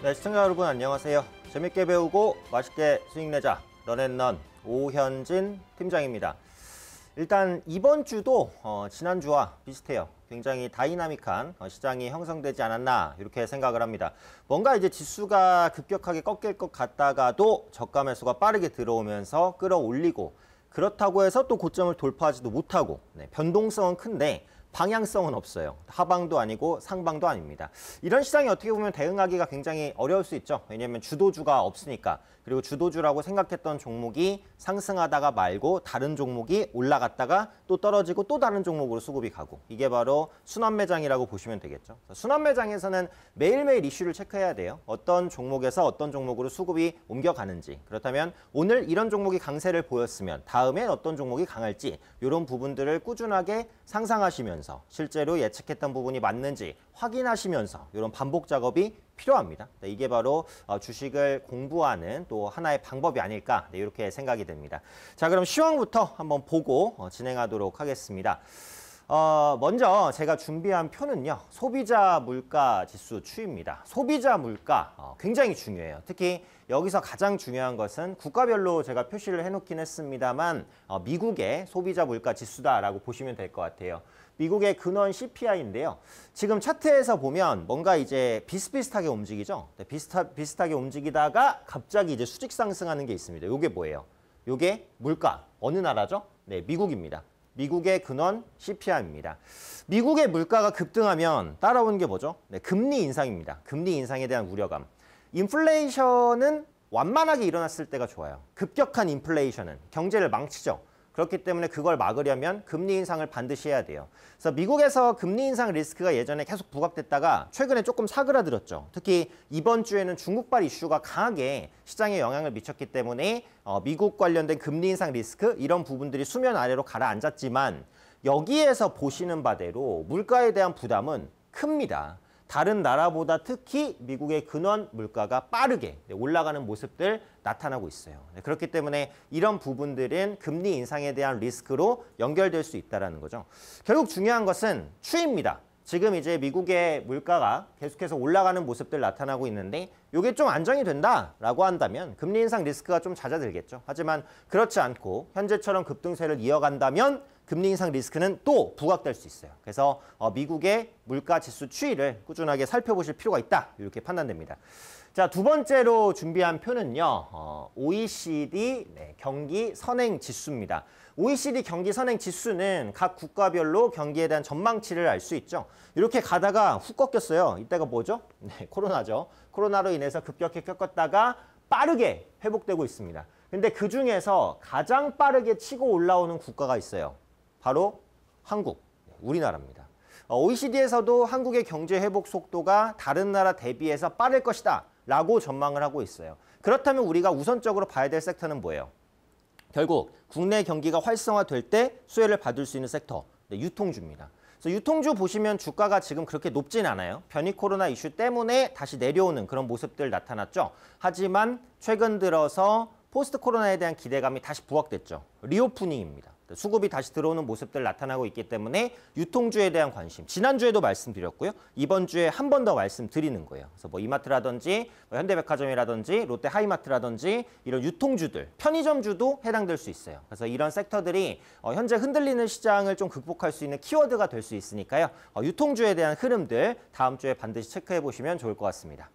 네, 시청자 여러분 안녕하세요. 재밌게 배우고 맛있게 수익 내자 런앤런 오현진 팀장입니다. 일단 이번 주도 어, 지난주와 비슷해요. 굉장히 다이나믹한 어, 시장이 형성되지 않았나 이렇게 생각을 합니다. 뭔가 이제 지수가 급격하게 꺾일 것 같다가도 저가 매수가 빠르게 들어오면서 끌어올리고 그렇다고 해서 또 고점을 돌파하지도 못하고 네, 변동성은 큰데 방향성은 없어요. 하방도 아니고 상방도 아닙니다. 이런 시장이 어떻게 보면 대응하기가 굉장히 어려울 수 있죠. 왜냐하면 주도주가 없으니까. 그리고 주도주라고 생각했던 종목이 상승하다가 말고 다른 종목이 올라갔다가 또 떨어지고 또 다른 종목으로 수급이 가고 이게 바로 순환 매장이라고 보시면 되겠죠. 순환 매장에서는 매일매일 이슈를 체크해야 돼요. 어떤 종목에서 어떤 종목으로 수급이 옮겨가는지 그렇다면 오늘 이런 종목이 강세를 보였으면 다음엔 어떤 종목이 강할지 이런 부분들을 꾸준하게 상상하시면서 보면서 실제로 예측했던 부분이 맞는지 확인하시면서 이런 반복 작업이 필요합니다. 네, 이게 바로 어, 주식을 공부하는 또 하나의 방법이 아닐까 네, 이렇게 생각이 됩니다. 자 그럼 시황부터 한번 보고 어, 진행하도록 하겠습니다. 어, 먼저 제가 준비한 표는요. 소비자 물가 지수 추입니다. 소비자 물가 어, 굉장히 중요해요. 특히 여기서 가장 중요한 것은 국가별로 제가 표시를 해놓긴 했습니다만 어, 미국의 소비자 물가 지수다라고 보시면 될 것 같아요. 미국의 근원 CPI인데요. 지금 차트에서 보면 뭔가 이제 비슷비슷하게 움직이죠. 네, 비슷하, 비슷하게 움직이다가 갑자기 이제 수직 상승하는 게 있습니다. 이게 뭐예요? 이게 물가. 어느 나라죠? 네, 미국입니다. 미국의 근원 CPI입니다. 미국의 물가가 급등하면 따라오는 게 뭐죠? 네, 금리 인상입니다. 금리 인상에 대한 우려감. 인플레이션은 완만하게 일어났을 때가 좋아요. 급격한 인플레이션은 경제를 망치죠. 그렇기 때문에 그걸 막으려면 금리 인상을 반드시 해야 돼요. 그래서 미국에서 금리 인상 리스크가 예전에 계속 부각됐다가 최근에 조금 사그라들었죠. 특히 이번 주에는 중국발 이슈가 강하게 시장에 영향을 미쳤기 때문에 어, 미국 관련된 금리 인상 리스크 이런 부분들이 수면 아래로 가라앉았지만 여기에서 보시는 바대로 물가에 대한 부담은 큽니다. 다른 나라보다 특히 미국의 근원 물가가 빠르게 올라가는 모습들 나타나고 있어요. 네, 그렇기 때문에 이런 부분들은 금리 인상에 대한 리스크로 연결될 수 있다는 거죠. 결국 중요한 것은 추입니다. 지금 이제 미국의 물가가 계속해서 올라가는 모습들 나타나고 있는데 이게 좀 안정이 된다라고 한다면 금리 인상 리스크가 좀 잦아들겠죠. 하지만 그렇지 않고 현재처럼 급등세를 이어간다면 금리 인상 리스크는 또 부각될 수 있어요. 그래서 어, 미국의 물가 지수 추이를 꾸준하게 살펴보실 필요가 있다. 이렇게 판단됩니다. 자, 두 번째로 준비한 표는요. 어, OECD 네, 경기 선행 지수입니다. OECD 경기 선행 지수는 각 국가별로 경기에 대한 전망치를 알 수 있죠. 이렇게 가다가 훅 꺾였어요. 이때가 뭐죠? 네, 코로나죠. 코로나로 인해서 급격히 꺾었다가 빠르게 회복되고 있습니다. 근데 그중에서 가장 빠르게 치고 올라오는 국가가 있어요. 바로 한국, 우리나라입니다. OECD에서도 어, 한국의 경제 회복 속도가 다른 나라 대비해서 빠를 것이다 라고 전망을 하고 있어요. 그렇다면 우리가 우선적으로 봐야 될 섹터는 뭐예요? 결국 국내 경기가 활성화될 때 수혜를 받을 수 있는 섹터, 네, 유통주입니다. 그래서 유통주 보시면 주가가 지금 그렇게 높진 않아요. 변이 코로나 이슈 때문에 다시 내려오는 그런 모습들 나타났죠. 하지만 최근 들어서 포스트 코로나에 대한 기대감이 다시 부각됐죠. 리오프닝입니다. 그 수급이 다시 들어오는 모습들 나타나고 있기 때문에 유통주에 대한 관심 지난주에도 말씀드렸고요. 이번 주에 한 번 더 말씀드리는 거예요. 그래서 뭐 이마트라든지 뭐 현대백화점이라든지 롯데하이마트라든지 이런 유통주들 편의점주도 해당될 수 있어요. 그래서 이런 섹터들이 어, 현재 흔들리는 시장을 좀 극복할 수 있는 키워드가 될 수 있으니까요. 어, 유통주에 대한 흐름들 다음 주에 반드시 체크해 보시면 좋을 것 같습니다.